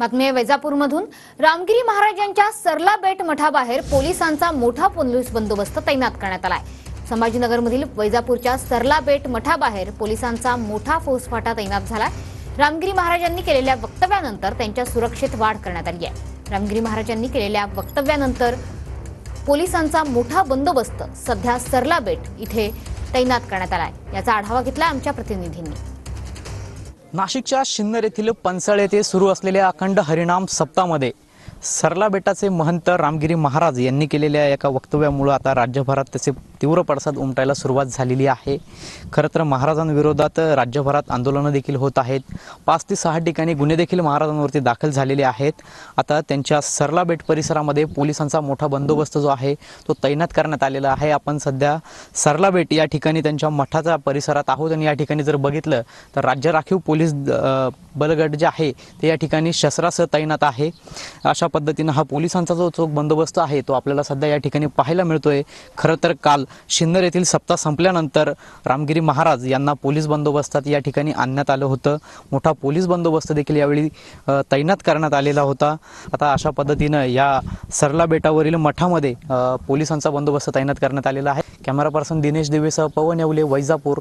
बातमी वैजापूरमधून रामगिरी महाराजांच्या सरला बेट मठाबाहेर पोलिसांचा मोठा पोलीस बंदोबस्त तैनात करण्यात आलाय संभाजीनगरमधील वैजापूरच्या सरला बेट मठाबाहेर पोलिसांचा मोठा फौजफाटा तैनात झाला रामगिरी महाराजांनी केलेल्या वक्तव्यानंतर त्यांच्या सुरक्षेत वाढ करण्यात आली आहे रामगिरी महाराजांनी केलेल्या वक्तव्यानंतर पोलिसांचा मोठा बंदोबस्त सध्या सरला बेट इथे तैनात करण्यात आलाय याचा आढावा घेतला आमच्या प्रतिनिधींनी नाशिकच्या शिन्नर येथील पनसळ येथे सुरू असलेल्या अखंड हरिणाम सप्तामध्ये सरला बेटाचे महंत रामगिरी महाराज यांनी केलेल्या एका वक्तव्यामुळे आता राज्यभरात त्याचे तीव्र पडसाद उमटायला सुरुवात झालेली आहे खरं तर महाराजांविरोधात राज्यभरात आंदोलनं देखील होत आहेत पाच ते सहा ठिकाणी गुन्हे देखील महाराजांवरती दाखल झालेले आहेत आता त्यांच्या सरला बेट परिसरामध्ये पोलिसांचा मोठा बंदोबस्त जो आहे तो तैनात करण्यात आलेला आहे आपण सध्या सरला बेट या ठिकाणी त्यांच्या मठाच्या परिसरात आहोत आणि या ठिकाणी जर बघितलं तर राज्य राखीव पोलीस बलगट जे आहे ते या ठिकाणी शस्त्रासह तैनात आहे अशा पद्धतीनं हा पोलिसांचा जो चोख बंदोबस्त आहे तो आपल्याला सध्या या ठिकाणी पाहायला मिळतोय खरं तर काल शिन्नर येथील सप्ताह संपल्यानंतर रामगिरी महाराज यांना पोलीस बंदोबस्तात या ठिकाणी आणण्यात आलं होतं मोठा पोलीस बंदोबस्त देखील यावेळी तैनात करण्यात आलेला होता आता अशा पद्धतीनं या सरला बेटावरील मठामध्ये पोलिसांचा बंदोबस्त तैनात करण्यात आलेला आहे कॅमेरा पर्सन दिनेश देवेसह पवन येवले वैजापूर